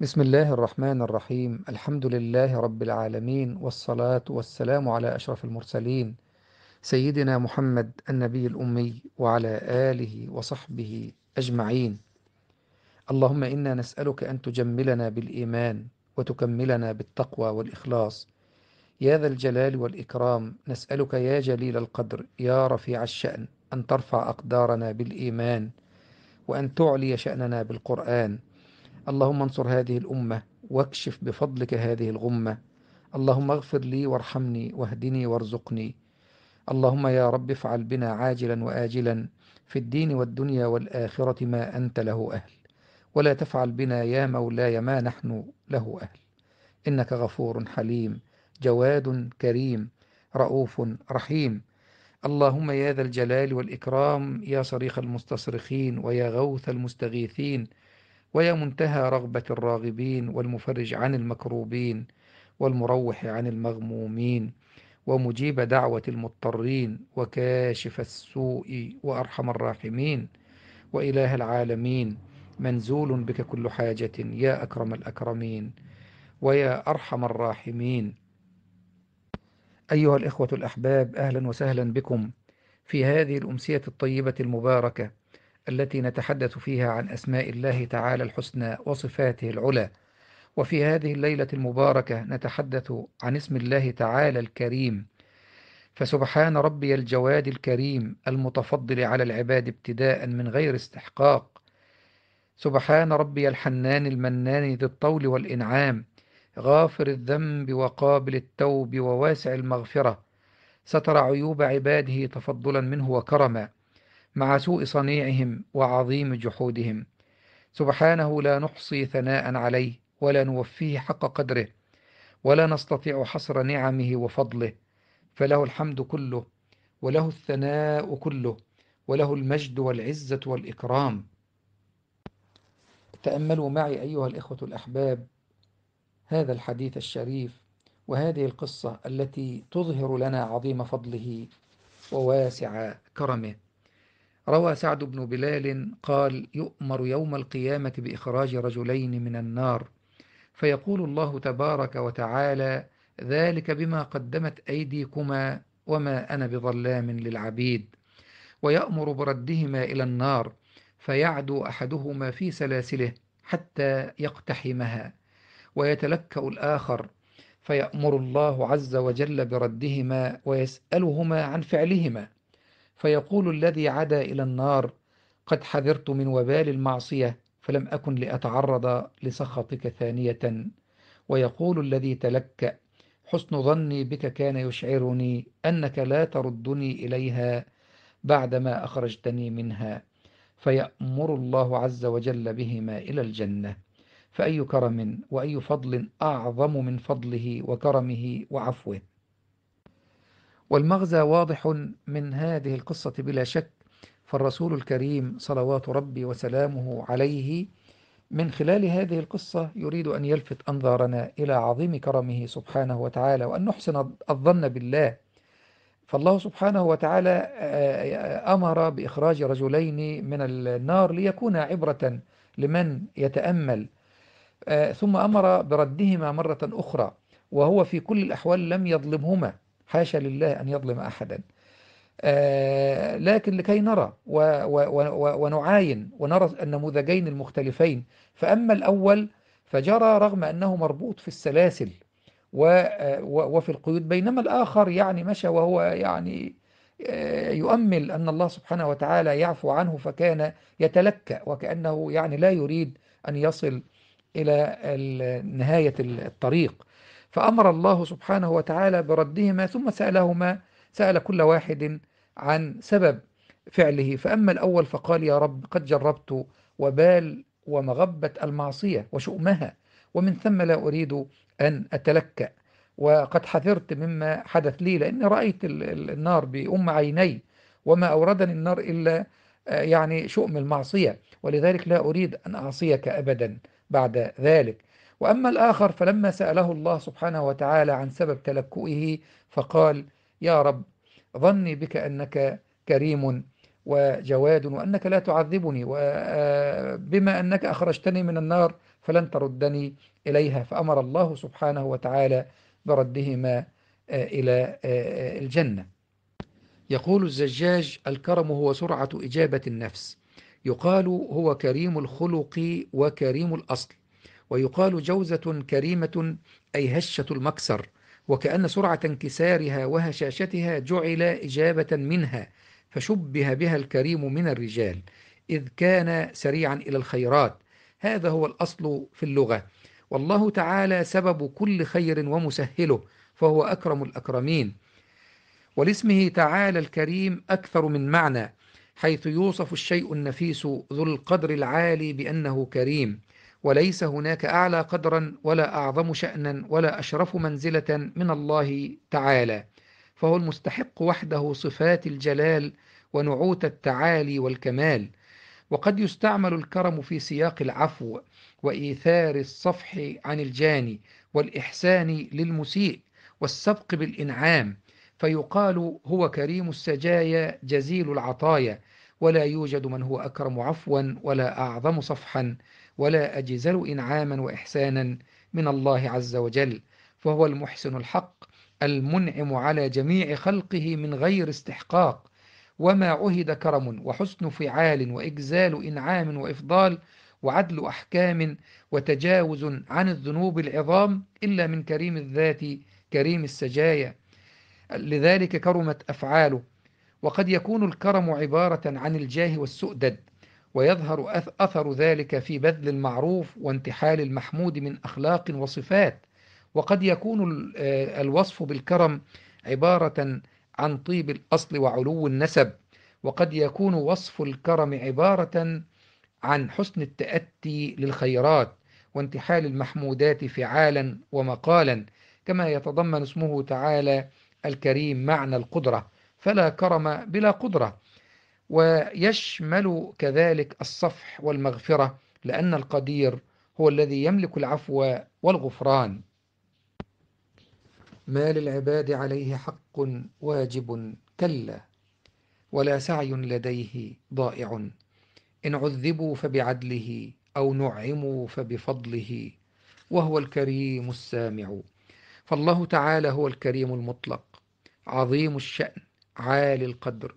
بسم الله الرحمن الرحيم الحمد لله رب العالمين والصلاة والسلام على أشرف المرسلين سيدنا محمد النبي الأمي وعلى آله وصحبه أجمعين اللهم إنا نسألك أن تجملنا بالإيمان وتكملنا بالتقوى والإخلاص يا ذا الجلال والإكرام نسألك يا جليل القدر يا رفيع الشأن أن ترفع أقدارنا بالإيمان وأن تعلي شأننا بالقرآن اللهم انصر هذه الأمة واكشف بفضلك هذه الغمة اللهم اغفر لي وارحمني واهدني وارزقني اللهم يا رب افعل بنا عاجلا وآجلا في الدين والدنيا والآخرة ما أنت له أهل ولا تفعل بنا يا مولاي ما نحن له أهل إنك غفور حليم جواد كريم رؤوف رحيم اللهم يا ذا الجلال والإكرام يا صريخ المستصرخين ويا غوث المستغيثين ويا منتهى رغبة الراغبين والمفرج عن المكروبين والمروح عن المغمومين ومجيب دعوة المضطرين وكاشف السوء وأرحم الراحمين وإله العالمين منزول بك كل حاجة يا أكرم الأكرمين ويا أرحم الراحمين أيها الإخوة الأحباب أهلا وسهلا بكم في هذه الأمسية الطيبة المباركة التي نتحدث فيها عن أسماء الله تعالى الحسنى وصفاته العلى وفي هذه الليلة المباركة نتحدث عن اسم الله تعالى الكريم فسبحان ربي الجواد الكريم المتفضل على العباد ابتداء من غير استحقاق سبحان ربي الحنان المنان ذي الطول والإنعام غافر الذنب وقابل التوب وواسع المغفرة ستر عيوب عباده تفضلا منه وكرما مع سوء صنيعهم وعظيم جحودهم سبحانه لا نحصي ثناء عليه ولا نوفيه حق قدره ولا نستطيع حصر نعمه وفضله فله الحمد كله وله الثناء كله وله المجد والعزة والإكرام تأملوا معي أيها الإخوة الأحباب هذا الحديث الشريف وهذه القصة التي تظهر لنا عظيم فضله وواسع كرمه روى سعد بن بلال قال يؤمر يوم القيامة بإخراج رجلين من النار فيقول الله تبارك وتعالى ذلك بما قدمت أيديكما وما أنا بظلام للعبيد ويأمر بردهما إلى النار فيعدو أحدهما في سلاسله حتى يقتحمها ويتلكأ الآخر فيأمر الله عز وجل بردهما ويسألهما عن فعلهما فيقول الذي عدا إلى النار قد حذرت من وبال المعصية فلم أكن لأتعرض لسخطك ثانية ويقول الذي تلكأ حسن ظني بك كان يشعرني أنك لا تردني إليها بعدما أخرجتني منها فيأمر الله عز وجل بهما إلى الجنة فأي كرم وأي فضل أعظم من فضله وكرمه وعفوه والمغزى واضح من هذه القصة بلا شك فالرسول الكريم صلوات ربي وسلامه عليه من خلال هذه القصة يريد أن يلفت أنظارنا إلى عظيم كرمه سبحانه وتعالى وأن نحسن الظن بالله فالله سبحانه وتعالى آه، أمر بإخراج رجلين من النار ليكون عبرة لمن يتأمل آه، ثم أمر بردهما مرة أخرى وهو في كل الأحوال لم يظلمهما حاشا لله أن يظلم أحدا آه، لكن لكي نرى ونعاين ونرى النموذجين المختلفين فأما الأول فجرى رغم أنه مربوط في السلاسل وفي القيود بينما الآخر يعني مشى وهو يعني آه، يؤمل أن الله سبحانه وتعالى يعفو عنه فكان يتلكأ وكأنه يعني لا يريد أن يصل إلى نهاية الطريق فأمر الله سبحانه وتعالى بردهما ثم سألهما سأل كل واحد عن سبب فعله فأما الأول فقال يا رب قد جربت وبال ومغبة المعصية وشؤمها ومن ثم لا أريد أن أتلكأ وقد حذرت مما حدث لي لأني رأيت النار بأم عيني وما أوردني النار إلا آه، يعني شؤم المعصية ولذلك لا أريد أن أعصيك أبدا بعد ذلك وأما الآخر فلما سأله الله سبحانه وتعالى عن سبب تلكؤه فقال يا رب ظني بك أنك كريم وجواد وأنك لا تعذبني وبما آه، أنك أخرجتني من النار فلن تردني إليها فأمر الله سبحانه وتعالى بردهما آه، إلى آه، الجنة يقول الزجاج الكرم هو سرعة إجابة النفس يقال هو كريم الخلق وكريم الأصل ويقال جوزة كريمة أي هشة المكسر وكأن سرعة انكسارها وهشاشتها جعل إجابة منها فشبه بها الكريم من الرجال إذ كان سريعا إلى الخيرات هذا هو الأصل في اللغة والله تعالى سبب كل خير ومسهله فهو أكرم الأكرمين ولاسمه تعالى الكريم أكثر من معنى حيث يوصف الشيء النفيس ذو القدر العالي بأنه كريم وليس هناك أعلى قدرا ولا أعظم شأنا ولا أشرف منزلة من الله تعالى فهو المستحق وحده صفات الجلال ونعوت التعالي والكمال وقد يستعمل الكرم في سياق العفو وإيثار الصفح عن الجاني والإحسان للمسيء والسبق بالإنعام فيقال هو كريم السجايا جزيل العطايا ولا يوجد من هو أكرم عفوا ولا أعظم صفحا ولا أجزل إنعاما وإحسانا من الله عز وجل فهو المحسن الحق المنعم على جميع خلقه من غير استحقاق وما عهد كرم وحسن فعال وإجزال إنعام وإفضال وعدل أحكام وتجاوز عن الذنوب العظام إلا من كريم الذات كريم السجايا لذلك كرمت أفعاله وقد يكون الكرم عبارة عن الجاه والسؤدد ويظهر أثر ذلك في بذل المعروف وانتحال المحمود من أخلاق وصفات وقد يكون آه، الوصف بالكرم عبارة عن طيب الأصل وعلو النسب وقد يكون وصف الكرم عبارة عن حسن التأتي للخيرات وانتحال المحمودات فعالا ومقالا كما يتضمن اسمه تعالى الكريم معنى القدرة فلا كرم بلا قدرة ويشمل كذلك الصفح والمغفرة لأن القدير هو الذي يملك العفو والغفران ما للعباد عليه حق واجب كلا ولا سعي لديه ضائع إن عذبوا فبعدله أو نعموا فبفضله وهو الكريم السامع فالله تعالى هو الكريم المطلق عظيم الشأن عالي القدر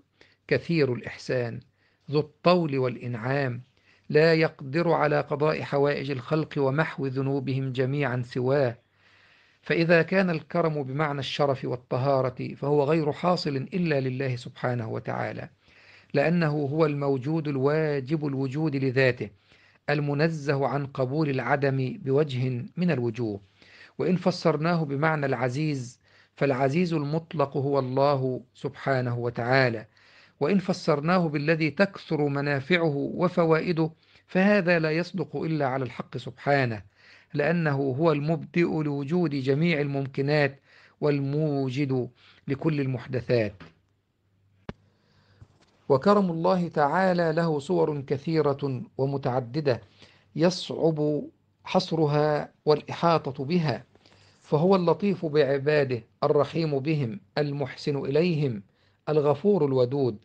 كثير الإحسان ذو الطول والإنعام لا يقدر على قضاء حوائج الخلق ومحو ذنوبهم جميعا سواه فإذا كان الكرم بمعنى الشرف والطهارة فهو غير حاصل إلا لله سبحانه وتعالى لأنه هو الموجود الواجب الوجود لذاته المنزه عن قبول العدم بوجه من الوجوه وإن فسرناه بمعنى العزيز فالعزيز المطلق هو الله سبحانه وتعالى وإن فسرناه بالذي تكثر منافعه وفوائده فهذا لا يصدق إلا على الحق سبحانه لأنه هو المبدئ لوجود جميع الممكنات والموجد لكل المحدثات وكرم الله تعالى له صور كثيرة ومتعددة يصعب حصرها والإحاطة بها فهو اللطيف بعباده الرحيم بهم المحسن إليهم الغفور الودود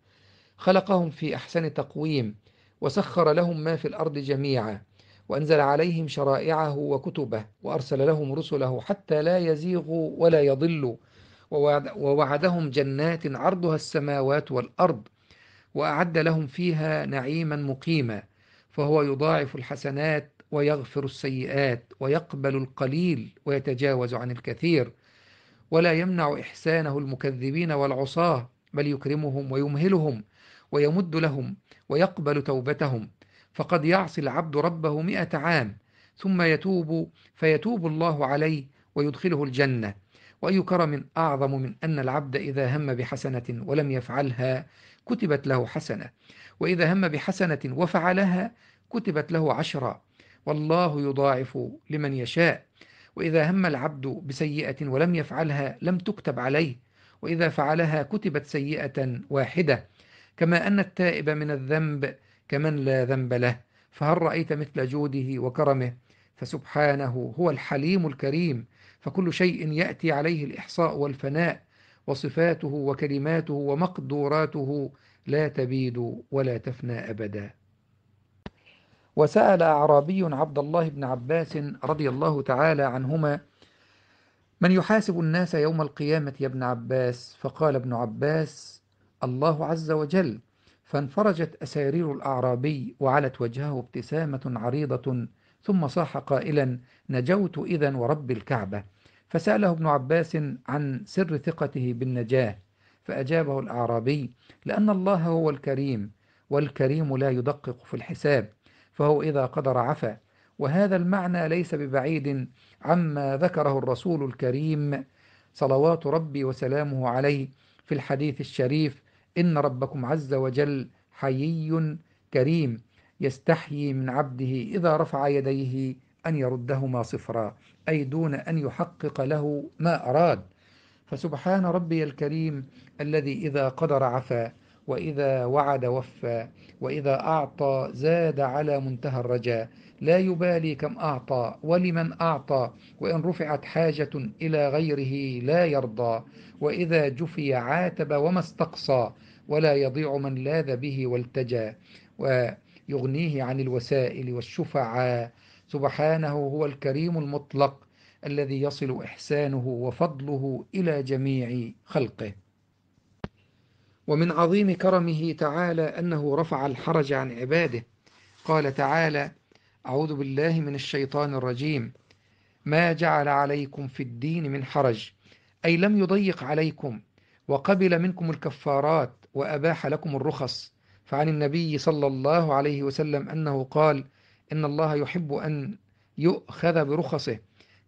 خلقهم في أحسن تقويم وسخر لهم ما في الأرض جميعا وأنزل عليهم شرائعه وكتبه وأرسل لهم رسله حتى لا يزيغوا ولا يضلوا ووعدهم جنات عرضها السماوات والأرض وأعد لهم فيها نعيما مقيما فهو يضاعف الحسنات ويغفر السيئات ويقبل القليل ويتجاوز عن الكثير ولا يمنع إحسانه المكذبين والعصاه بل يكرمهم ويمهلهم ويمد لهم ويقبل توبتهم فقد يعصي العبد ربه مئة عام ثم يتوب فيتوب الله عليه ويدخله الجنة وأي كرم أعظم من أن العبد إذا هم بحسنة ولم يفعلها كتبت له حسنة وإذا هم بحسنة وفعلها كتبت له عشرة والله يضاعف لمن يشاء وإذا هم العبد بسيئة ولم يفعلها لم تكتب عليه وإذا فعلها كتبت سيئة واحدة كما أن التائب من الذنب كمن لا ذنب له فهل رأيت مثل جوده وكرمه فسبحانه هو الحليم الكريم فكل شيء يأتي عليه الإحصاء والفناء وصفاته وكلماته ومقدوراته لا تبيد ولا تفنى أبدا وسأل أعرابي عبد الله بن عباس رضي الله تعالى عنهما من يحاسب الناس يوم القيامة يا ابن عباس فقال ابن عباس الله عز وجل فانفرجت أسارير الأعرابي وعلت وجهه ابتسامة عريضة ثم صاح قائلا نجوت إذا ورب الكعبة فسأله ابن عباس عن سر ثقته بالنجاة فأجابه الأعرابي لأن الله هو الكريم والكريم لا يدقق في الحساب فهو إذا قدر عفا وهذا المعنى ليس ببعيد عما ذكره الرسول الكريم صلوات ربي وسلامه عليه في الحديث الشريف إن ربكم عز وجل حيي كريم يستحيي من عبده إذا رفع يديه أن يردهما صفرا أي دون أن يحقق له ما أراد فسبحان ربي الكريم الذي إذا قدر عفا وإذا وعد وفى وإذا أعطى زاد على منتهى الرجاء لا يبالي كم أعطى ولمن أعطى وإن رفعت حاجة إلى غيره لا يرضى وإذا جفي عاتب وما استقصى ولا يضيع من لاذ به والتجى ويغنيه عن الوسائل والشفعاء سبحانه هو الكريم المطلق الذي يصل إحسانه وفضله إلى جميع خلقه ومن عظيم كرمه تعالى أنه رفع الحرج عن عباده قال تعالى أعوذ بالله من الشيطان الرجيم ما جعل عليكم في الدين من حرج أي لم يضيق عليكم وقبل منكم الكفارات وأباح لكم الرخص فعن النبي صلى الله عليه وسلم أنه قال إن الله يحب أن يؤخذ برخصه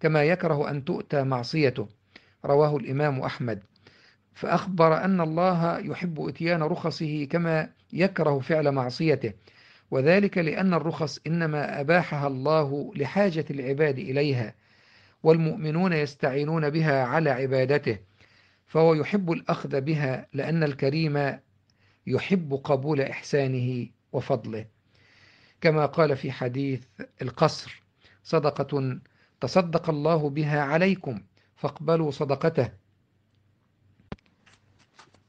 كما يكره أن تؤتى معصيته رواه الإمام أحمد فأخبر أن الله يحب إتيان رخصه كما يكره فعل معصيته وذلك لأن الرخص إنما أباحها الله لحاجة العباد إليها والمؤمنون يستعينون بها على عبادته فهو يحب الأخذ بها لأن الكريم يحب قبول إحسانه وفضله كما قال في حديث القصر صدقة تصدق الله بها عليكم فاقبلوا صدقته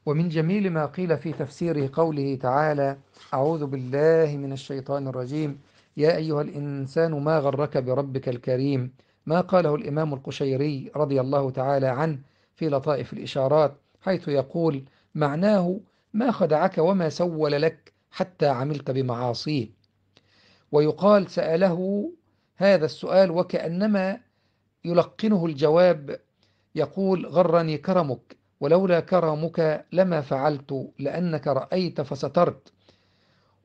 ومن جميل ما قيل في تفسير قوله تعالى أعوذ بالله من الشيطان الرجيم يا أيها الإنسان ما غرك بربك الكريم ما قاله الإمام القشيري رضي الله تعالى عنه في لطائف الإشارات حيث يقول معناه ما خدعك وما سول لك حتى عملت بمعاصيه ويقال سأله هذا السؤال وكأنما يلقنه الجواب يقول غرني كرمك ولولا كرمك لما فعلت لأنك رأيت فسترت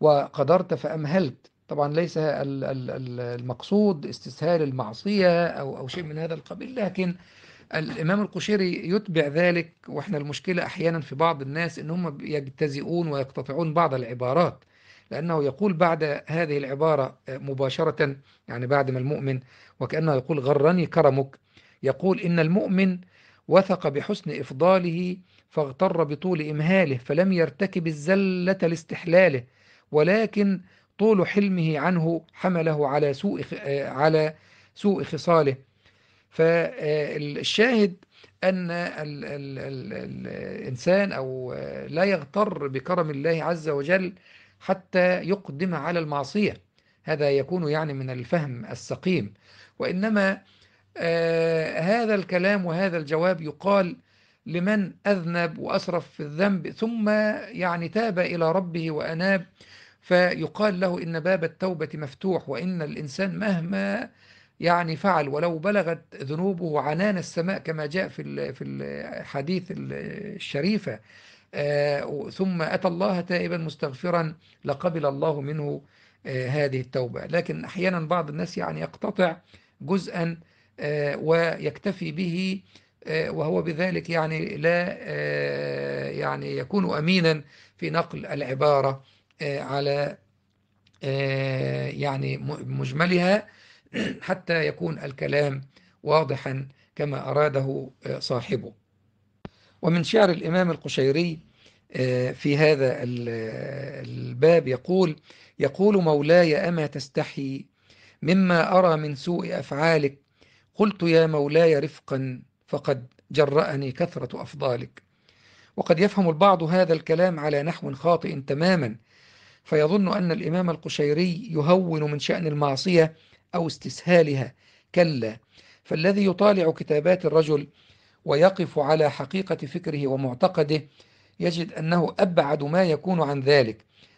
وقدرت فأمهلت طبعا ليس المقصود استسهال المعصية أو أو شيء من هذا القبيل لكن الإمام القشيري يتبع ذلك وإحنا المشكلة أحيانا في بعض الناس إن هم يجتزئون ويقتطعون بعض العبارات لأنه يقول بعد هذه العبارة مباشرة يعني بعد ما المؤمن وكأنه يقول غرني كرمك يقول إن المؤمن وثق بحسن إفضاله فاغتر بطول إمهاله فلم يرتكب الزلة لاستحلاله ولكن طول حلمه عنه حمله على سوء آه، على سوء خصاله فالشاهد أن الإنسان أو لا يغتر بكرم الله عز وجل حتى يقدم على المعصية هذا يكون يعني من الفهم السقيم وإنما آه، هذا الكلام وهذا الجواب يقال لمن أذنب وأسرف في الذنب ثم يعني تاب إلى ربه وأناب فيقال له إن باب التوبة مفتوح وإن الإنسان مهما يعني فعل ولو بلغت ذنوبه عنان السماء كما جاء في في الحديث الشريفة آه، ثم أتى الله تائبا مستغفرا لقبل الله منه آه، هذه التوبة لكن أحيانا بعض الناس يعني يقتطع جزءا آه، ويكتفي به وهو بذلك يعني لا يعني يكون أمينا في نقل العبارة على يعني مجملها حتى يكون الكلام واضحا كما أراده آه، صاحبه ومن شعر الإمام القشيري آه، في هذا الباب يقول يقول مولاي أما تستحي مما أرى من سوء أفعالك قلت يا مولاي رفقا فقد جرأني كثرة أفضالك وقد يفهم البعض هذا الكلام على نحو خاطئ تماما فيظن أن الإمام القشيري يهون من شأن المعصية أو استسهالها كلا فالذي يطالع كتابات الرجل ويقف على حقيقة فكره ومعتقده يجد أنه أبعد ما يكون عن ذلك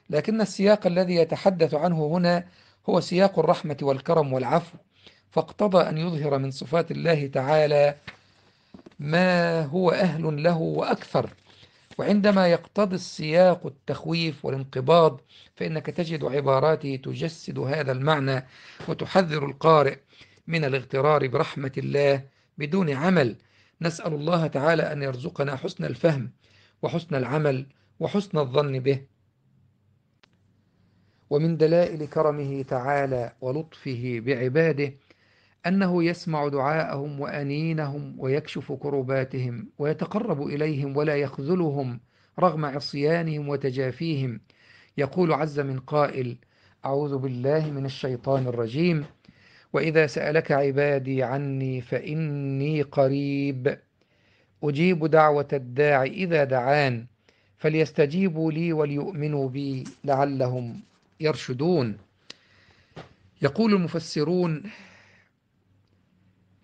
لكن السياق الذي يتحدث عنه هنا هو سياق الرحمة والكرم والعفو فاقتضى أن يظهر من صفات الله تعالى ما هو أهل له وأكثر وعندما يقتضي السياق التخويف والانقباض فإنك تجد عباراته تجسد هذا المعنى وتحذر القارئ من الاغترار برحمة الله بدون عمل نسأل الله تعالى أن يرزقنا حسن الفهم وحسن العمل وحسن الظن به ومن دلائل كرمه تعالى ولطفه بعباده أنه يسمع دعاءهم وأنينهم ويكشف كرباتهم ويتقرب إليهم ولا يخذلهم رغم عصيانهم وتجافيهم يقول عز من قائل أعوذ بالله من الشيطان الرجيم وإذا سألك عبادي عني فإني قريب أجيب دعوة الداع إذا دعان فليستجيبوا لي وليؤمنوا بي لعلهم يرشدون يقول المفسرون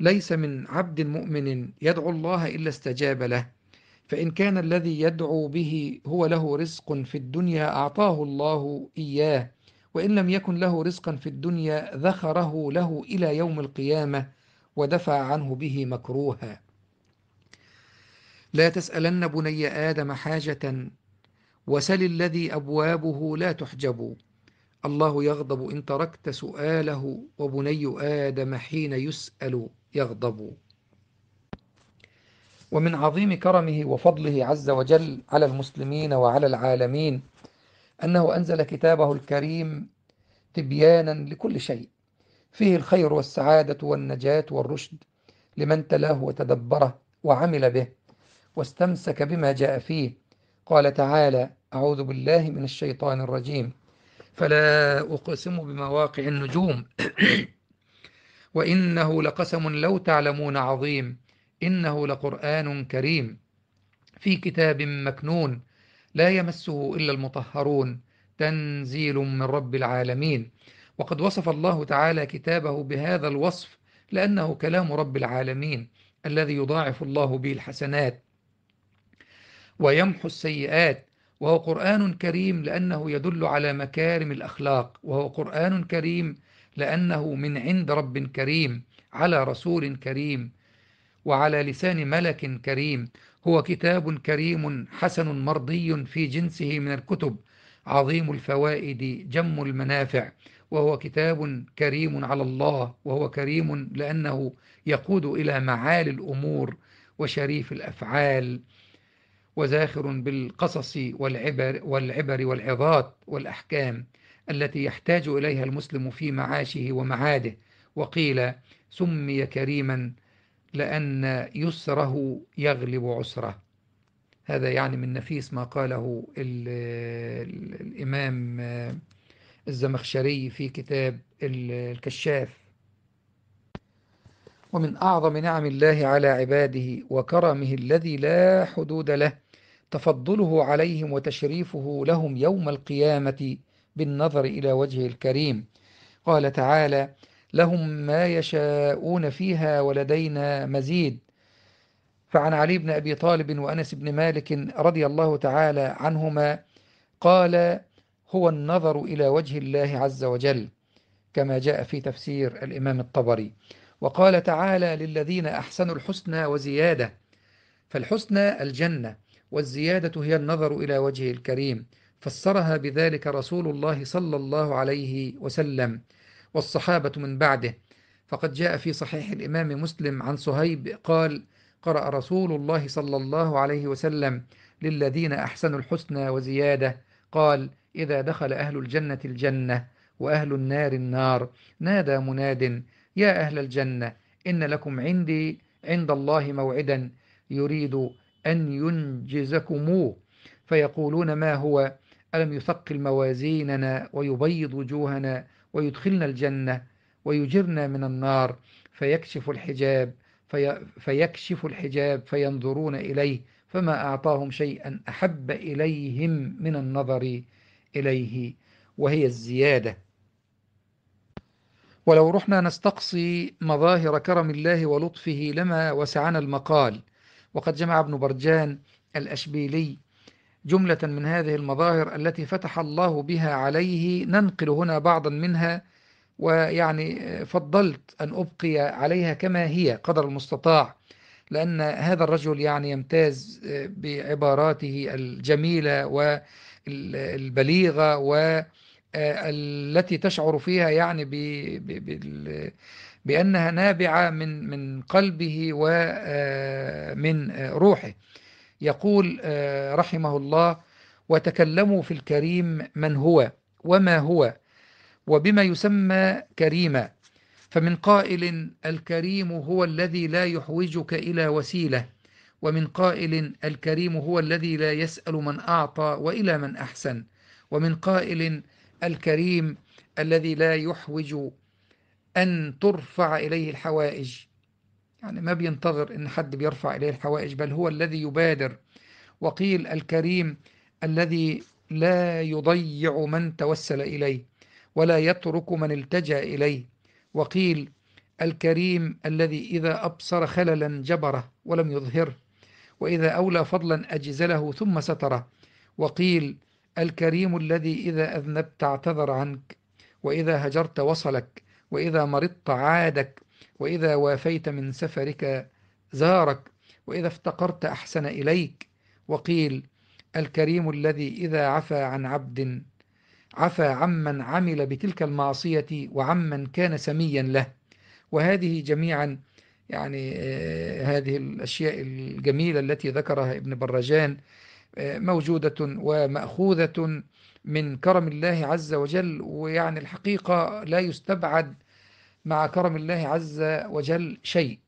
ليس من عبد مؤمن يدعو الله إلا استجاب له فإن كان الذي يدعو به هو له رزق في الدنيا أعطاه الله إياه وإن لم يكن له رزقا في الدنيا ذخره له إلى يوم القيامة ودفع عنه به مكروها لا تسألن بني آدم حاجة وسل الذي أبوابه لا تحجبوا الله يغضب إن تركت سؤاله وبني آدم حين يسأل يغضب ومن عظيم كرمه وفضله عز وجل على المسلمين وعلى العالمين أنه أنزل كتابه الكريم تبيانا لكل شيء فيه الخير والسعادة والنجاة والرشد لمن تلاه وتدبره وعمل به واستمسك بما جاء فيه قال تعالى أعوذ بالله من الشيطان الرجيم فلا أقسم بمواقع النجوم وإنه لقسم لو تعلمون عظيم إنه لقرآن كريم في كتاب مكنون لا يمسه إلا المطهرون تنزيل من رب العالمين وقد وصف الله تعالى كتابه بهذا الوصف لأنه كلام رب العالمين الذي يضاعف الله به الحسنات ويمحو السيئات وهو قرآن كريم لأنه يدل على مكارم الأخلاق وهو قرآن كريم لأنه من عند رب كريم على رسول كريم وعلى لسان ملك كريم هو كتاب كريم حسن مرضي في جنسه من الكتب عظيم الفوائد جم المنافع وهو كتاب كريم على الله وهو كريم لأنه يقود إلى معالي الأمور وشريف الأفعال وزاخر بالقصص والعبر, والعبر والعظات والأحكام التي يحتاج إليها المسلم في معاشه ومعاده وقيل سمي كريما لأن يسره يغلب عسره هذا يعني من نفيس ما قاله الإمام الزمخشري في كتاب الكشاف ومن أعظم نعم الله على عباده وكرمه الذي لا حدود له تفضله عليهم وتشريفه لهم يوم القيامة بالنظر إلى وجهه الكريم قال تعالى لهم ما يشاءون فيها ولدينا مزيد فعن علي بن أبي طالب وأنس بن مالك رضي الله تعالى عنهما قال هو النظر إلى وجه الله عز وجل كما جاء في تفسير الإمام الطبري وقال تعالى للذين أحسنوا الحسنى وزيادة فالحسنى الجنة والزيادة هي النظر إلى وجه الكريم فسرها بذلك رسول الله صلى الله عليه وسلم والصحابة من بعده فقد جاء في صحيح الإمام مسلم عن صهيب قال قرأ رسول الله صلى الله عليه وسلم للذين أحسنوا الحسنى وزيادة قال إذا دخل أهل الجنة الجنة وأهل النار النار نادى مناد يا أهل الجنة إن لكم عندي عند الله موعدا يريد أن ينجزكموه فيقولون ما هو ألم يثقل موازيننا ويبيض وجوهنا ويدخلنا الجنة ويجرنا من النار فيكشف الحجاب في فيكشف الحجاب فينظرون إليه فما أعطاهم شيئا أحب إليهم من النظر إليه وهي الزيادة ولو رحنا نستقصي مظاهر كرم الله ولطفه لما وسعنا المقال وقد جمع ابن برجان الأشبيلي جملة من هذه المظاهر التي فتح الله بها عليه ننقل هنا بعضا منها ويعني فضلت أن أبقي عليها كما هي قدر المستطاع لأن هذا الرجل يعني يمتاز بعباراته الجميلة والبليغة و آه، التي تشعر فيها يعني بأنها نابعة من من قلبه ومن آه، آه، روحه يقول رحمه الله وتكلموا في الكريم من هو وما هو وبما يسمى كريما فمن قائل الكريم هو الذي لا يحوجك إلى وسيلة ومن قائل الكريم هو الذي لا يسأل من أعطى وإلى من أحسن ومن قائل الكريم الذي لا يحوج أن ترفع إليه الحوائج يعني ما بينتظر أن حد بيرفع إليه الحوائج بل هو الذي يبادر وقيل الكريم الذي لا يضيع من توسل إليه ولا يترك من التجأ إليه وقيل الكريم الذي إذا أبصر خللا جبره ولم يظهره وإذا أولى فضلا أجزله ثم ستره وقيل الكريم الذي إذا أذنبت اعتذر عنك وإذا هجرت وصلك وإذا مرضت عادك وإذا وافيت من سفرك زارك وإذا افتقرت أحسن إليك وقيل الكريم الذي إذا عفى عن عبد عفى عمن عمل بتلك المعصية وعمن كان سميا له وهذه جميعا يعني آه، هذه الأشياء الجميلة التي ذكرها ابن برجان موجودة ومأخوذة من كرم الله عز وجل ويعني الحقيقة لا يستبعد مع كرم الله عز وجل شيء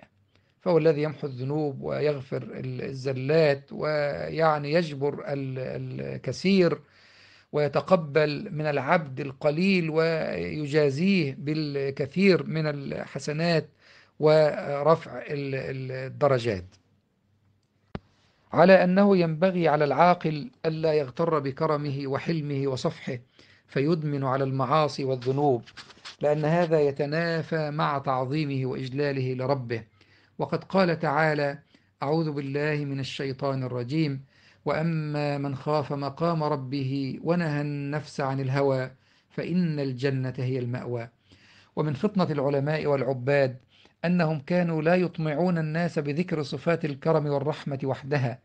فهو الذي يمحو الذنوب ويغفر الزلات ويعني يجبر الكثير ويتقبل من العبد القليل ويجازيه بالكثير من الحسنات ورفع الدرجات على أنه ينبغي على العاقل ألا يغتر بكرمه وحلمه وصفحه فيدمن على المعاصي والذنوب لأن هذا يتنافى مع تعظيمه وإجلاله لربه وقد قال تعالى أعوذ بالله من الشيطان الرجيم وأما من خاف مقام ربه ونهى النفس عن الهوى فإن الجنة هي المأوى ومن فطنة العلماء والعباد أنهم كانوا لا يطمعون الناس بذكر صفات الكرم والرحمة وحدها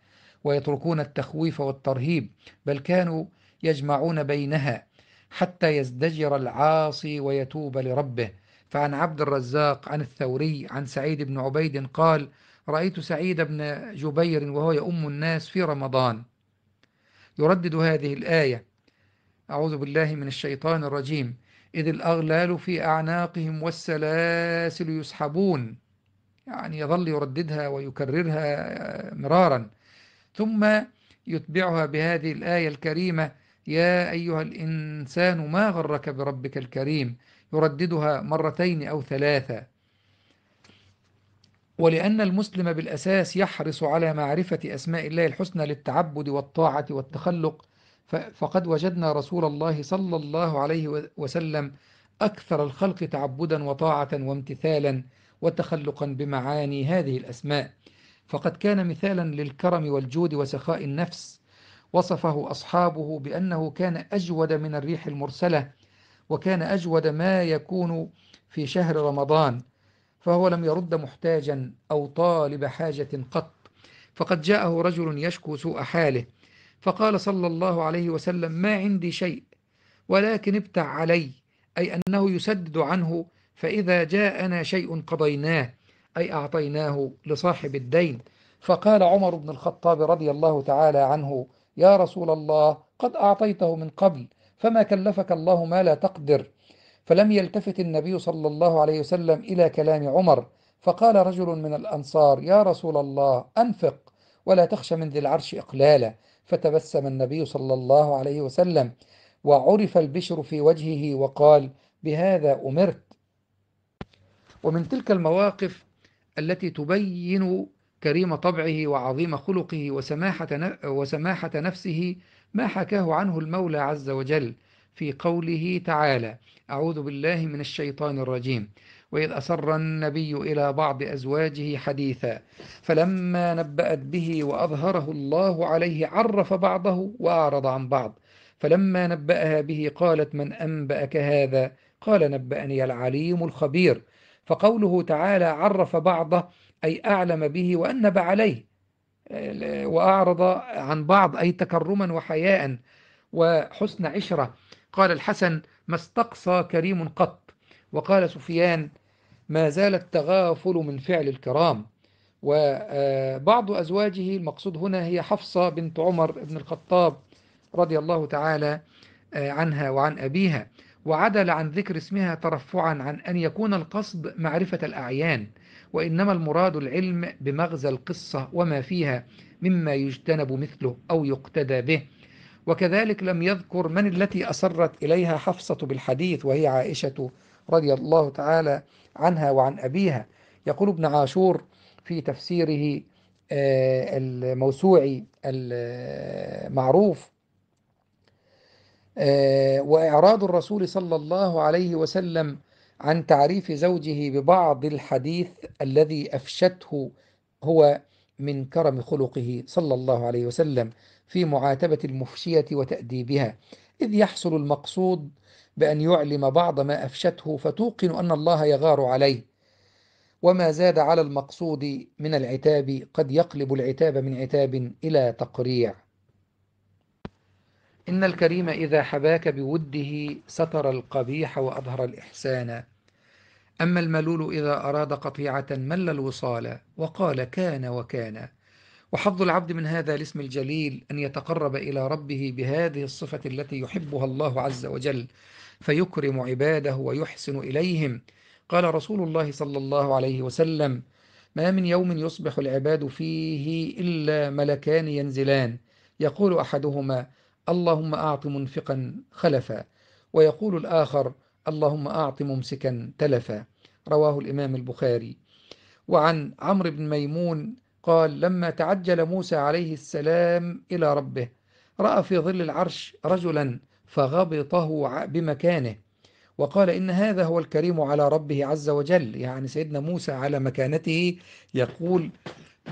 ويتركون التخويف والترهيب بل كانوا يجمعون بينها حتى يزدجر العاصي ويتوب لربه فعن عبد الرزاق عن الثوري عن سعيد بن عبيد قال رأيت سعيد بن جبير وهو يؤم الناس في رمضان يردد هذه الآية أعوذ بالله من الشيطان الرجيم إذ الأغلال في أعناقهم والسلاسل يسحبون يعني يظل يرددها ويكررها آه، مرارا ثم يتبعها بهذه الآية الكريمة يا أيها الإنسان ما غرك بربك الكريم يرددها مرتين أو ثلاثة ولأن المسلم بالأساس يحرص على معرفة أسماء الله الحسنى للتعبد والطاعة والتخلق فقد وجدنا رسول الله صلى الله عليه وسلم أكثر الخلق تعبدا وطاعة وامتثالا وتخلقا بمعاني هذه الأسماء فقد كان مثالا للكرم والجود وسخاء النفس وصفه أصحابه بأنه كان أجود من الريح المرسلة وكان أجود ما يكون في شهر رمضان فهو لم يرد محتاجا أو طالب حاجة قط فقد جاءه رجل يشكو سوء حاله فقال صلى الله عليه وسلم ما عندي شيء ولكن ابتع علي أي أنه يسدد عنه فإذا جاءنا شيء قضيناه أي أعطيناه لصاحب الدين فقال عمر بن الخطاب رضي الله تعالى عنه يا رسول الله قد أعطيته من قبل فما كلفك الله ما لا تقدر فلم يلتفت النبي صلى الله عليه وسلم إلى كلام عمر فقال رجل من الأنصار يا رسول الله أنفق ولا تخش من ذي العرش إقلالا فتبسم النبي صلى الله عليه وسلم وعرف البشر في وجهه وقال بهذا أمرت ومن تلك المواقف التي تبين كريم طبعه وعظيم خلقه وسماحة, وسماحة نفسه ما حكاه عنه المولى عز وجل في قوله تعالى أعوذ بالله من الشيطان الرجيم وإذ أسر النبي إلى بعض أزواجه حديثا فلما نبأت به وأظهره الله عليه عرف بعضه وأعرض عن بعض فلما نبأها به قالت من أنبأك هذا قال نبأني العليم الخبير فقوله تعالى عرف بعضه أي أعلم به وأنب عليه وأعرض عن بعض أي تكرما وحياء وحسن عشرة قال الحسن ما استقصى كريم قط وقال سفيان ما زال التغافل من فعل الكرام وبعض آه، أزواجه المقصود هنا هي حفصة بنت عمر بن الخطاب رضي الله تعالى آه، عنها وعن أبيها وعدل عن ذكر اسمها ترفعا عن أن يكون القصد معرفة الأعيان وإنما المراد العلم بمغزى القصة وما فيها مما يجتنب مثله أو يقتدى به وكذلك لم يذكر من التي أسرت إليها حفصة بالحديث وهي عائشة رضي الله تعالى عنها وعن أبيها يقول ابن عاشور في تفسيره آه، الموسوعي المعروف آه، وإعراض الرسول صلى الله عليه وسلم عن تعريف زوجه ببعض الحديث الذي أفشته هو من كرم خلقه صلى الله عليه وسلم في معاتبة المفشية وتأديبها إذ يحصل المقصود بأن يعلم بعض ما أفشته فتوقن أن الله يغار عليه وما زاد على المقصود من العتاب قد يقلب العتاب من عتاب إلى تقريع إن الكريم إذا حباك بوده ستر القبيح وأظهر الإحسان أما الملول إذا أراد قطيعة مل الوصال وقال كان وكان وحظ العبد من هذا الاسم الجليل أن يتقرب إلى ربه بهذه الصفة التي يحبها الله عز وجل فيكرم عباده ويحسن إليهم قال رسول الله صلى الله عليه وسلم ما من يوم يصبح العباد فيه إلا ملكان ينزلان يقول أحدهما اللهم أعط منفقا خلفا ويقول الآخر اللهم أعط ممسكا تلفا رواه الإمام البخاري وعن عمرو بن ميمون قال لما تعجل موسى عليه السلام إلى ربه رأى في ظل العرش رجلا فغبطه بمكانه وقال إن هذا هو الكريم على ربه عز وجل يعني سيدنا موسى على مكانته يقول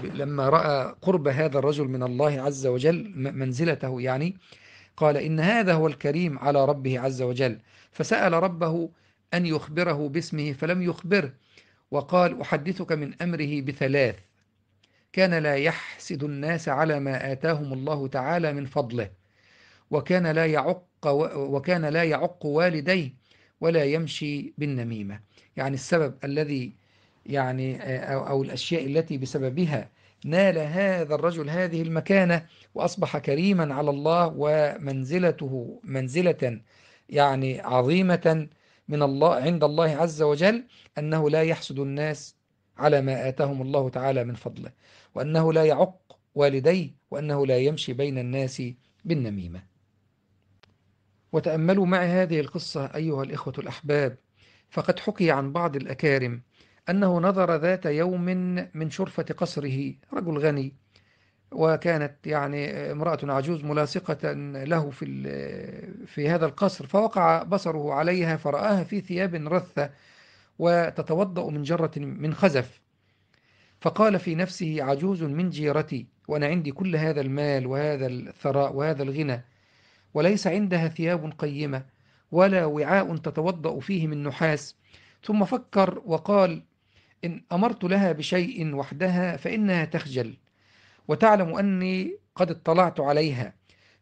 لما رأى قرب هذا الرجل من الله عز وجل منزلته يعني قال إن هذا هو الكريم على ربه عز وجل فسأل ربه أن يخبره باسمه فلم يخبره وقال أحدثك من أمره بثلاث كان لا يحسد الناس على ما آتاهم الله تعالى من فضله وكان لا يعق وكان لا يعق والديه ولا يمشي بالنميمة يعني السبب الذي يعني أو, الأشياء التي بسببها نال هذا الرجل هذه المكانة وأصبح كريما على الله ومنزلته منزلة يعني عظيمة من الله عند الله عز وجل أنه لا يحسد الناس على ما آتاهم الله تعالى من فضله وأنه لا يعق والديه وأنه لا يمشي بين الناس بالنميمة وتأملوا معي هذه القصة أيها الإخوة الأحباب فقد حكي عن بعض الأكارم أنه نظر ذات يوم من شرفة قصره رجل غني وكانت يعني امرأة عجوز ملاصقة له في في هذا القصر فوقع بصره عليها فرآها في ثياب رثة وتتوضأ من جرة من خزف فقال في نفسه عجوز من جيرتي وأنا عندي كل هذا المال وهذا الثراء وهذا الغنى وليس عندها ثياب قيمة ولا وعاء تتوضأ فيه من نحاس ثم فكر وقال إن أمرت لها بشيء وحدها فإنها تخجل وتعلم أني قد اطلعت عليها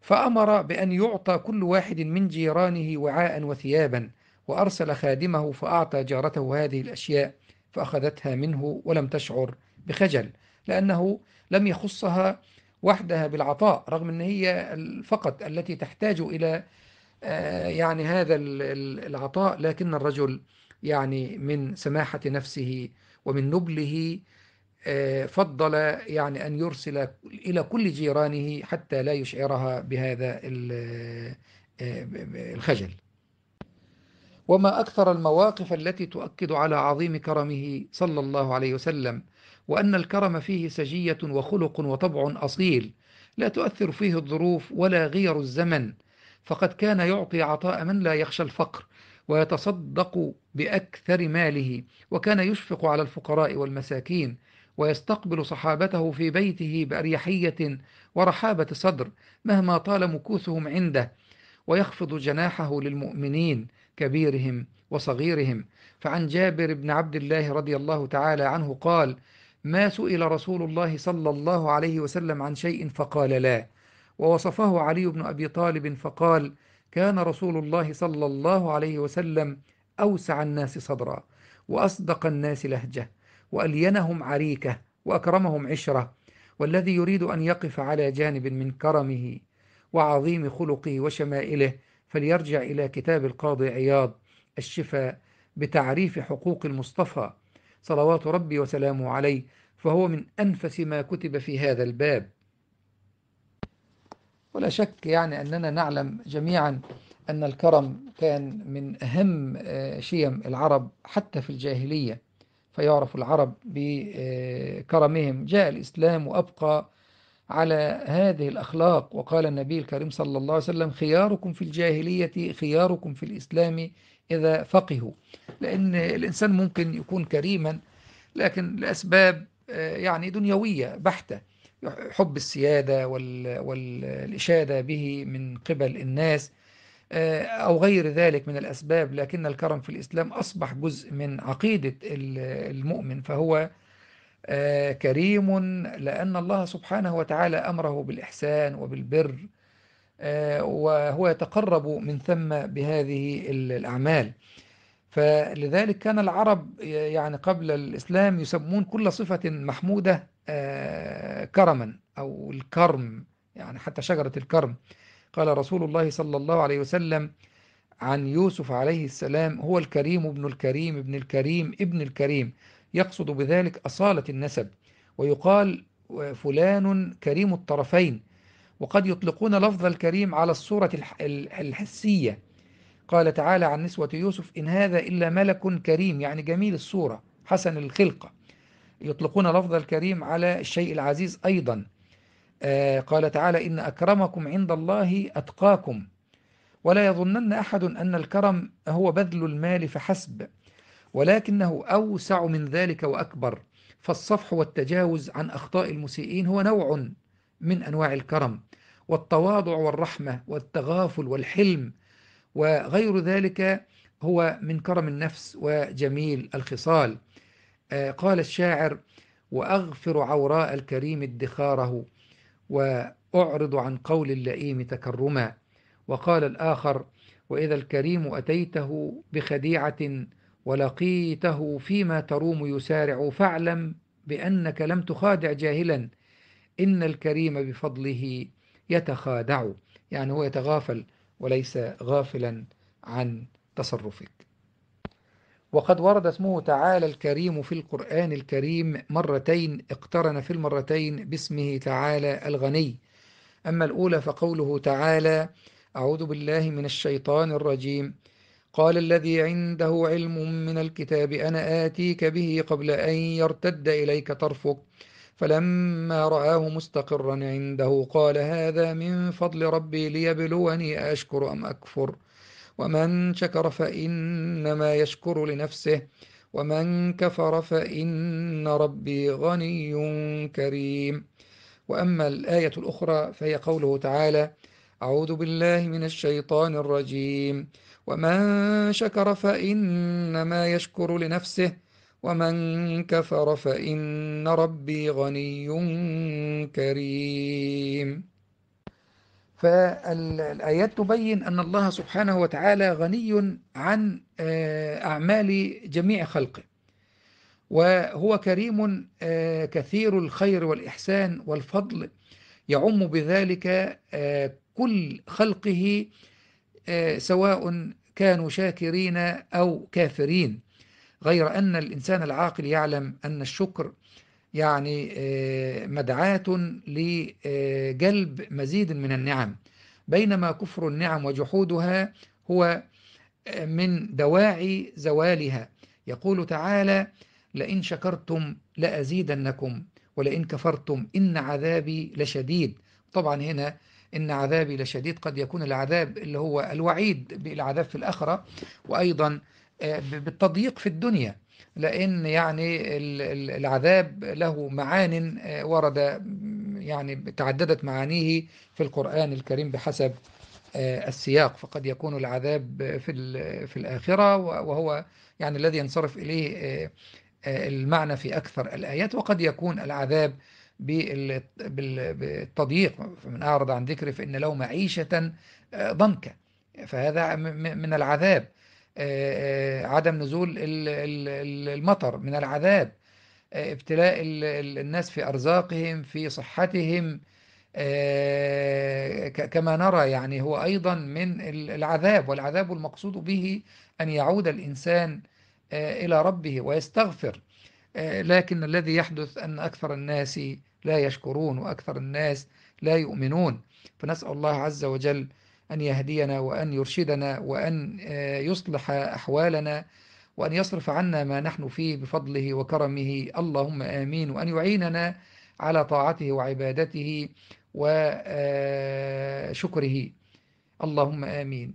فأمر بأن يعطى كل واحد من جيرانه وعاء وثيابا وأرسل خادمه فأعطى جارته هذه الأشياء فأخذتها منه ولم تشعر بخجل لأنه لم يخصها وحدها بالعطاء رغم أن هي فقط التي تحتاج إلى آه، يعني هذا العطاء لكن الرجل يعني من سماحة نفسه ومن نبله آه، فضل يعني أن يرسل إلى كل جيرانه حتى لا يشعرها بهذا آه، الخجل وما أكثر المواقف التي تؤكد على عظيم كرمه صلى الله عليه وسلم وأن الكرم فيه سجية وخلق وطبع أصيل لا تؤثر فيه الظروف ولا غير الزمن فقد كان يعطي عطاء من لا يخشى الفقر ويتصدق بأكثر ماله وكان يشفق على الفقراء والمساكين ويستقبل صحابته في بيته بأريحية ورحابة صدر مهما طال مكوثهم عنده ويخفض جناحه للمؤمنين كبيرهم وصغيرهم فعن جابر بن عبد الله رضي الله تعالى عنه قال ما سئل رسول الله صلى الله عليه وسلم عن شيء فقال لا ووصفه علي بن أبي طالب فقال كان رسول الله صلى الله عليه وسلم أوسع الناس صدرا وأصدق الناس لهجة وألينهم عريكة وأكرمهم عشرة والذي يريد أن يقف على جانب من كرمه وعظيم خلقه وشمائله فليرجع إلى كتاب القاضي عياض الشفاء بتعريف حقوق المصطفى صلوات ربي وسلامه عليه فهو من أنفس ما كتب في هذا الباب ولا شك يعني أننا نعلم جميعا أن الكرم كان من أهم آه، شيم العرب حتى في الجاهلية فيعرف العرب بكرمهم جاء الإسلام وأبقى على هذه الأخلاق وقال النبي الكريم صلى الله عليه وسلم خياركم في الجاهلية خياركم في الإسلام إذا فقهوا لأن الإنسان ممكن يكون كريما لكن لأسباب آه، يعني دنيوية بحتة حب السيادة والإشادة به من قبل الناس آه، أو غير ذلك من الأسباب لكن الكرم في الإسلام أصبح جزء من عقيدة المؤمن فهو آه، كريم لأن الله سبحانه وتعالى أمره بالإحسان وبالبر آه، وهو يتقرب من ثم بهذه الأعمال فلذلك كان العرب يعني قبل الإسلام يسمون كل صفة محمودة آه، كرما أو الكرم يعني حتى شجرة الكرم قال رسول الله صلى الله عليه وسلم عن يوسف عليه السلام هو الكريم ابن الكريم ابن الكريم ابن الكريم يقصد بذلك أصالة النسب ويقال فلان كريم الطرفين وقد يطلقون لفظ الكريم على الصورة الحسية قال تعالى عن نسوة يوسف إن هذا إلا ملك كريم يعني جميل الصورة حسن الخلقة يطلقون لفظ الكريم على الشيء العزيز أيضا آه، قال تعالى إن أكرمكم عند الله أتقاكم ولا يظنن أحد أن الكرم هو بذل المال فحسب ولكنه أوسع من ذلك وأكبر فالصفح والتجاوز عن أخطاء المسيئين هو نوع من أنواع الكرم والتواضع والرحمة والتغافل والحلم وغير ذلك هو من كرم النفس وجميل الخصال آه، قال الشاعر وأغفر عوراء الكريم ادخاره وأعرض عن قول اللئيم تكرما وقال الآخر وإذا الكريم أتيته بخديعة ولقيته فيما تروم يسارع فاعلم بأنك لم تخادع جاهلا إن الكريم بفضله يتخادع يعني هو يتغافل وليس غافلا عن تصرفك وقد ورد اسمه تعالى الكريم في القرآن الكريم مرتين اقترن في المرتين باسمه تعالى الغني أما الأولى فقوله تعالى أعوذ بالله من الشيطان الرجيم قال الذي عنده علم من الكتاب أنا آتيك به قبل أن يرتد إليك طرفك فلما رآه مستقرا عنده قال هذا من فضل ربي ليبلوني أشكر أم أكفر ومن شكر فإنما يشكر لنفسه ومن كفر فإن ربي غني كريم وأما الآية الأخرى فهي قوله تعالى أعوذ بالله من الشيطان الرجيم ومن شكر فإنما يشكر لنفسه ومن كفر فإن ربي غني كريم فالآيات تبين أن الله سبحانه وتعالى غني عن آه، أعمال جميع خلقه وهو كريم آه، كثير الخير والإحسان والفضل يعم بذلك آه، كل خلقه آه، سواء كانوا شاكرين أو كافرين غير أن الإنسان العاقل يعلم أن الشكر يعني آه، مدعاة لجلب مزيد من النعم بينما كفر النعم وجحودها هو آه، من دواعي زوالها يقول تعالى لئن شكرتم لأزيدنكم ولئن كفرتم إن عذابي لشديد طبعا هنا إن عذابي لشديد قد يكون العذاب اللي هو الوعيد بالعذاب في الآخرة وأيضا آه، بالتضييق في الدنيا لأن يعني العذاب له معان آه، ورد يعني تعددت معانيه في القرآن الكريم بحسب آه، السياق فقد يكون العذاب في في الآخرة وهو يعني الذي ينصرف إليه المعنى في أكثر الآيات وقد يكون العذاب بالتضييق من أعرض عن ذكري فإن له معيشة آه، ضنكا فهذا من العذاب آه، آه، عدم نزول المطر من العذاب ابتلاء الناس في أرزاقهم في صحتهم كما نرى يعني هو أيضا من العذاب والعذاب المقصود به أن يعود الإنسان إلى ربه ويستغفر لكن الذي يحدث أن أكثر الناس لا يشكرون وأكثر الناس لا يؤمنون فنسأل الله عز وجل أن يهدينا وأن يرشدنا وأن آه، يصلح أحوالنا وأن يصرف عنا ما نحن فيه بفضله وكرمه اللهم آمين وأن يعيننا على طاعته وعبادته وشكره آه، اللهم آمين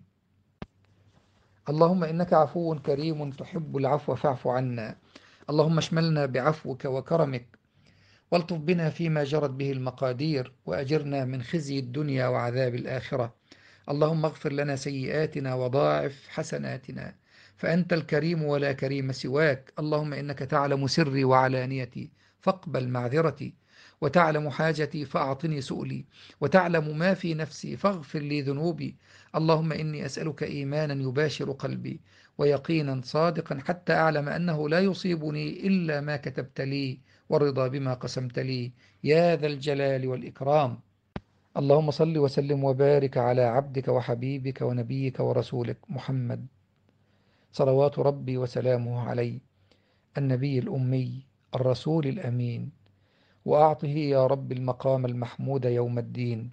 اللهم إنك عفو كريم تحب العفو فاعف عنا اللهم اشملنا بعفوك وكرمك والطف بنا فيما جرت به المقادير وأجرنا من خزي الدنيا وعذاب الآخرة اللهم اغفر لنا سيئاتنا وضاعف حسناتنا فأنت الكريم ولا كريم سواك اللهم إنك تعلم سري وعلانيتي فاقبل معذرتي وتعلم حاجتي فأعطني سؤلي وتعلم ما في نفسي فاغفر لي ذنوبي اللهم إني أسألك إيمانا يباشر قلبي ويقينا صادقا حتى أعلم أنه لا يصيبني إلا ما كتبت لي والرضا بما قسمت لي يا ذا الجلال والإكرام اللهم صل وسلم وبارك على عبدك وحبيبك ونبيك ورسولك محمد صلوات ربي وسلامه عليه النبي الأمي الرسول الأمين وأعطه يا رب المقام المحمود يوم الدين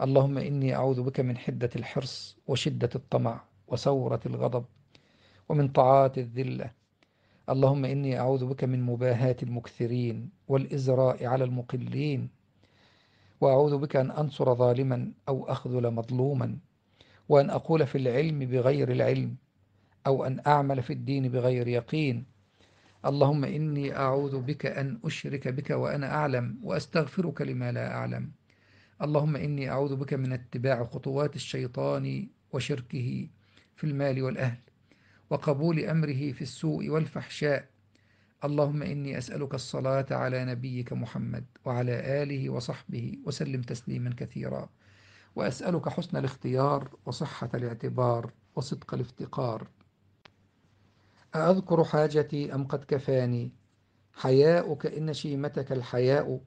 اللهم إني أعوذ بك من حدة الحرص وشدة الطمع وثورة الغضب ومن طاعات الذلة اللهم إني أعوذ بك من مباهاة المكثرين والإزراء على المقلين وأعوذ بك أن أنصر ظالما أو أخذل مظلوما وأن أقول في العلم بغير العلم أو أن أعمل في الدين بغير يقين اللهم إني أعوذ بك أن أشرك بك وأنا أعلم وأستغفرك لما لا أعلم اللهم إني أعوذ بك من اتباع خطوات الشيطان وشركه في المال والأهل وقبول أمره في السوء والفحشاء اللهم إني أسألك الصلاة على نبيك محمد وعلى آله وصحبه وسلم تسليما كثيرا وأسألك حسن الاختيار وصحة الاعتبار وصدق الافتقار أأذكر حاجتي أم قد كفاني حياؤك إن شيمتك الحياء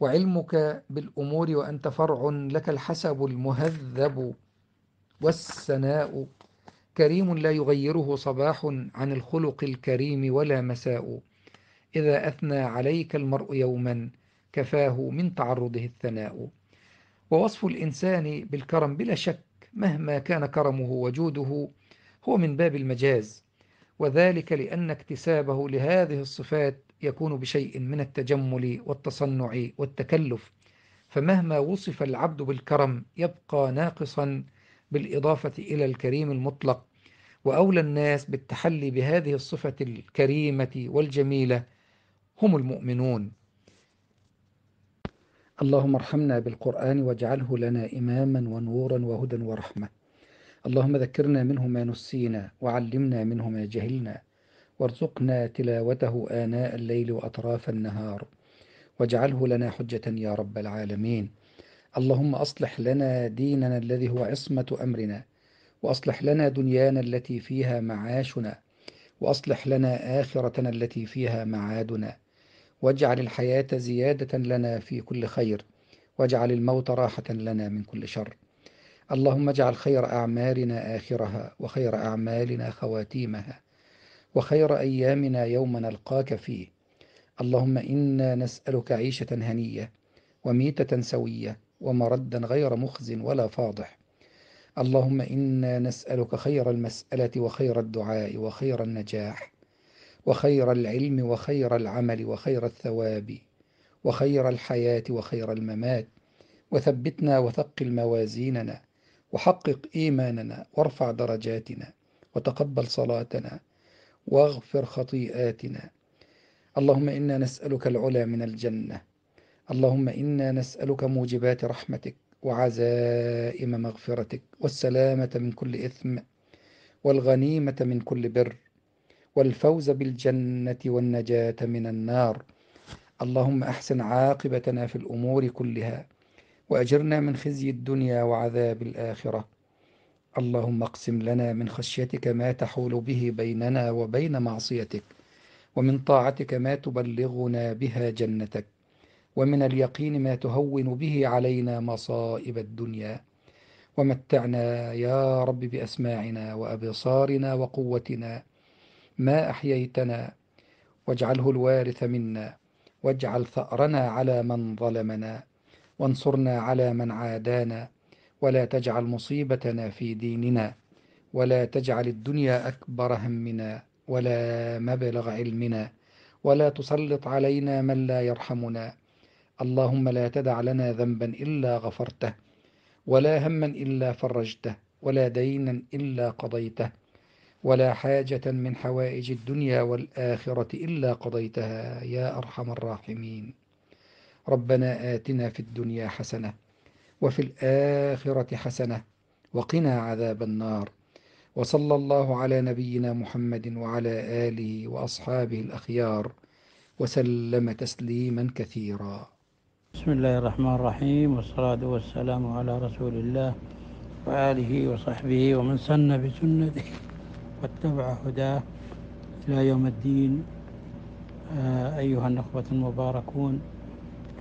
وعلمك بالأمور وأنت فرع لك الحسب المهذب والسناء كريم لا يغيره صباح عن الخلق الكريم ولا مساء إذا أثنى عليك المرء يوما كفاه من تعرضه الثناء ووصف الإنسان بالكرم بلا شك مهما كان كرمه وجوده هو من باب المجاز وذلك لأن اكتسابه لهذه الصفات يكون بشيء من التجمل والتصنع والتكلف فمهما وصف العبد بالكرم يبقى ناقصا بالإضافة إلى الكريم المطلق وأولى الناس بالتحلي بهذه الصفة الكريمة والجميلة هم المؤمنون اللهم ارحمنا بالقرآن واجعله لنا إماما ونورا وهدى ورحمة اللهم ذكرنا منه ما نسينا وعلمنا منه ما جهلنا وارزقنا تلاوته آناء الليل وأطراف النهار واجعله لنا حجة يا رب العالمين اللهم أصلح لنا ديننا الذي هو عصمة أمرنا وأصلح لنا دنيانا التي فيها معاشنا وأصلح لنا آخرتنا التي فيها معادنا واجعل الحياة زيادة لنا في كل خير واجعل الموت راحة لنا من كل شر اللهم اجعل خير أعمالنا آخرها وخير أعمالنا خواتيمها وخير أيامنا يوم نلقاك فيه اللهم إنا نسألك عيشة هنية وميتة سوية ومردا غير مخز ولا فاضح اللهم إنا نسألك خير المسألة وخير الدعاء وخير النجاح وخير العلم وخير العمل وخير الثواب وخير الحياة وخير الممات وثبتنا وثقل موازيننا وحقق إيماننا وارفع درجاتنا وتقبل صلاتنا واغفر خطيئاتنا اللهم إنا نسألك العلا من الجنة اللهم إنا نسألك موجبات رحمتك وعزائم مغفرتك والسلامة من كل إثم والغنيمة من كل بر والفوز بالجنة والنجاة من النار اللهم أحسن عاقبتنا في الأمور كلها وأجرنا من خزي الدنيا وعذاب الآخرة اللهم اقسم لنا من خشيتك ما تحول به بيننا وبين معصيتك ومن طاعتك ما تبلغنا بها جنتك ومن اليقين ما تهون به علينا مصائب الدنيا ومتعنا يا رب بأسماعنا وأبصارنا وقوتنا ما أحييتنا واجعله الوارث منا واجعل ثأرنا على من ظلمنا وانصرنا على من عادانا ولا تجعل مصيبتنا في ديننا ولا تجعل الدنيا أكبر همنا ولا مبلغ علمنا ولا تسلط علينا من لا يرحمنا اللهم لا تدع لنا ذنبا إلا غفرته ولا هما إلا فرجته ولا دينا إلا قضيته ولا حاجة من حوائج الدنيا والآخرة إلا قضيتها يا أرحم الراحمين ربنا آتنا في الدنيا حسنة وفي الآخرة حسنة وقنا عذاب النار وصلى الله على نبينا محمد وعلى آله وأصحابه الأخيار وسلم تسليما كثيرا بسم الله الرحمن الرحيم والصلاة والسلام على رسول الله وآله وصحبه ومن سن بسنته واتبع هداه إلى يوم الدين آه، أيها النخبة المباركون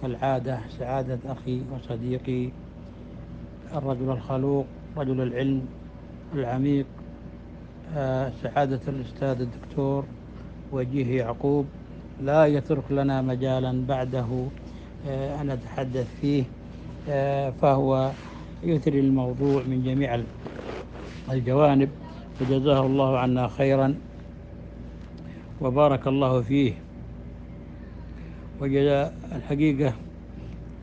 كالعادة سعادة أخي وصديقي الرجل الخلوق رجل العلم العميق آه، سعادة الأستاذ الدكتور وجيه يعقوب لا يترك لنا مجالا بعده آه، أنا أتحدث فيه آه، فهو يثري الموضوع من جميع الجوانب فجزاه الله عنا خيرا وبارك الله فيه وجزاء الحقيقة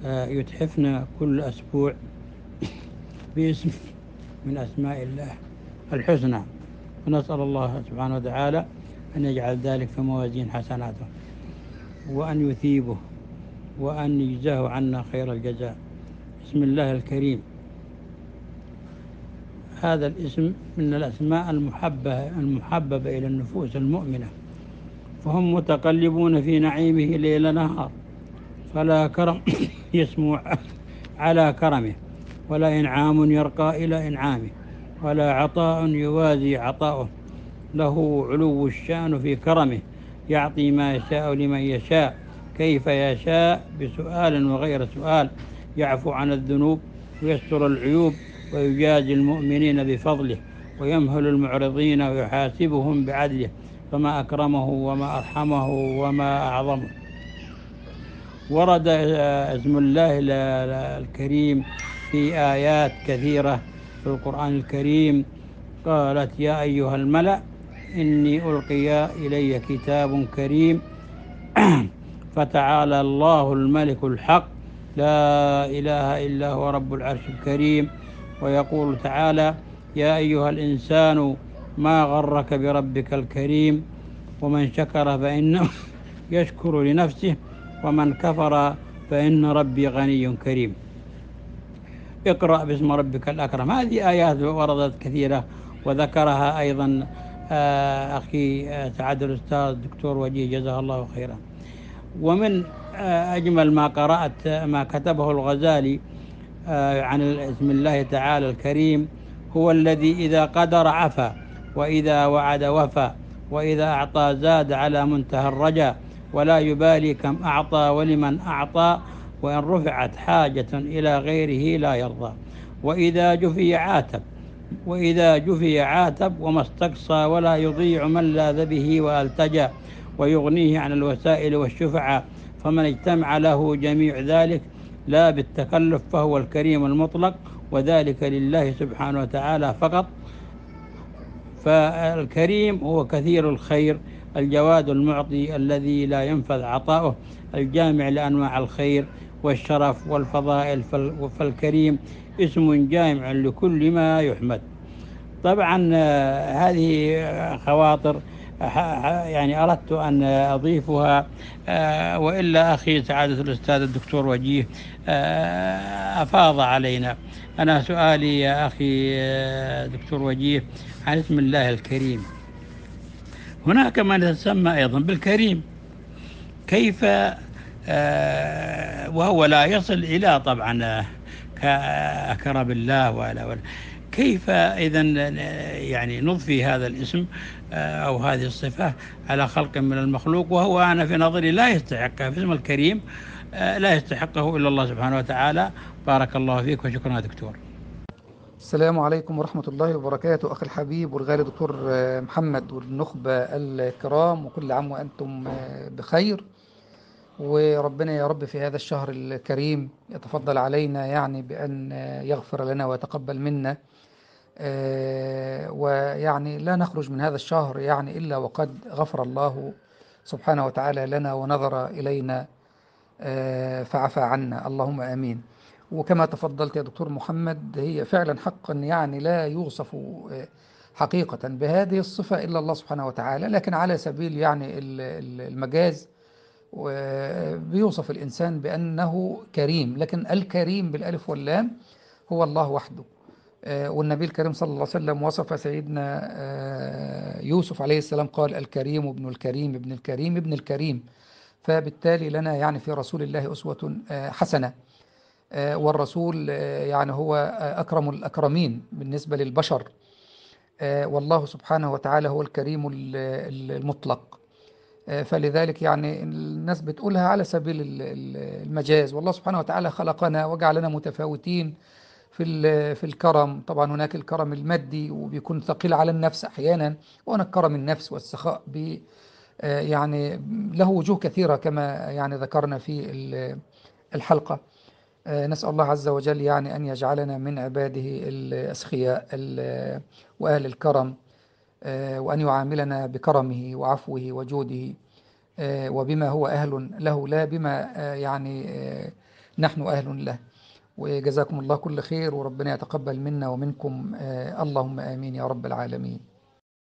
آه، يتحفنا كل أسبوع باسم من أسماء الله الحسنى ونسأل الله سبحانه وتعالى أن يجعل ذلك في موازين حسناته وأن يثيبه وأن يجزاه عنا خير الجزاء بسم الله الكريم هذا الاسم من الأسماء المحبة المحببة إلى النفوس المؤمنة فهم متقلبون في نعيمه ليل نهار فلا كرم يسمو على كرمه ولا إنعام يرقى إلى إنعامه ولا عطاء يوازي عطاؤه له علو الشان في كرمه يعطي ما يشاء لمن يشاء كيف يشاء بسؤال وغير سؤال يعفو عن الذنوب ويستر العيوب ويجازي المؤمنين بفضله ويمهل المعرضين ويحاسبهم بعدله فما أكرمه وما أرحمه وما أعظمه ورد اسم الله الكريم في آيات كثيرة في القرآن الكريم قالت يا أيها الملأ إني ألقي إلي كتاب كريم فتعالى الله الملك الحق لا إله إلا هو رب العرش الكريم ويقول تعالى يا أيها الإنسان ما غرك بربك الكريم ومن شكر فإنه يشكر لنفسه ومن كفر فإن ربي غني كريم اقرأ باسم ربك الأكرم هذه آيات وردت كثيرة وذكرها أيضا آه، أخي آه، سعد الأستاذ الدكتور وجيه جزاه الله خيرا ومن آه، أجمل ما قرأت ما كتبه الغزالي آه، عن اسم الله تعالى الكريم هو الذي إذا قدر عفا وإذا وعد وفى وإذا أعطى زاد على منتهى الرجا ولا يبالي كم أعطى ولمن أعطى وإن رفعت حاجة إلى غيره لا يرضى وإذا جفي عاتب وإذا جفي عاتب وما استقصى ولا يضيع من لاذ به والتجى ويغنيه عن الوسائل والشفعة فمن اجتمع له جميع ذلك لا بالتكلف فهو الكريم المطلق وذلك لله سبحانه وتعالى فقط فالكريم هو كثير الخير الجواد المعطي الذي لا ينفذ عطاؤه الجامع لأنواع الخير والشرف والفضائل فالكريم اسم جامع لكل ما يحمد طبعا آه، هذه خواطر يعني أردت أن أضيفها آه، وإلا أخي سعادة الأستاذ الدكتور وجيه آه، أفاض علينا أنا سؤالي يا أخي آه، دكتور وجيه عن اسم الله الكريم هناك من يتسمى أيضا بالكريم كيف وهو لا يصل إلى طبعا كرم الله ولا ولا كيف إذا يعني نضفي هذا الاسم آه، أو هذه الصفة على خلق من المخلوق وهو أنا في نظري لا يستحقها في اسم الكريم آه، لا يستحقه إلا الله سبحانه وتعالى بارك الله فيك وشكرا دكتور السلام عليكم ورحمة الله وبركاته أخي الحبيب والغالي دكتور آه، محمد والنخبة الكرام وكل عام وأنتم بخير وربنا يا رب في هذا الشهر الكريم يتفضل علينا يعني بأن يغفر لنا ويتقبل منا آه، ويعني لا نخرج من هذا الشهر يعني إلا وقد غفر الله سبحانه وتعالى لنا ونظر إلينا آه، فعفى عنا اللهم آمين وكما تفضلت يا دكتور محمد هي فعلا حقا يعني لا يوصف آه، حقيقة بهذه الصفة إلا الله سبحانه وتعالى لكن على سبيل يعني المجاز بيوصف الإنسان بأنه كريم لكن الكريم بالألف واللام هو الله وحده آه، والنبي الكريم صلى الله عليه وسلم وصف سيدنا آه، يوسف عليه السلام قال الكريم ابن الكريم ابن الكريم ابن الكريم فبالتالي لنا يعني في رسول الله أسوة آه، حسنة والرسول يعني هو أكرم الأكرمين بالنسبة للبشر والله سبحانه وتعالى هو الكريم المطلق فلذلك يعني الناس بتقولها على سبيل المجاز والله سبحانه وتعالى خلقنا وجعلنا متفاوتين في في الكرم طبعا هناك الكرم المادي وبيكون ثقيل على النفس احيانا وهناك كرم النفس والسخاء ب يعني له وجوه كثيره كما يعني ذكرنا في الحلقه نسال الله عز وجل يعني ان يجعلنا من عباده الاسخياء واهل الكرم وان يعاملنا بكرمه وعفوه وجوده وبما هو اهل له لا بما يعني نحن اهل له وجزاكم الله كل خير وربنا يتقبل منا ومنكم آه، اللهم آمين يا رب العالمين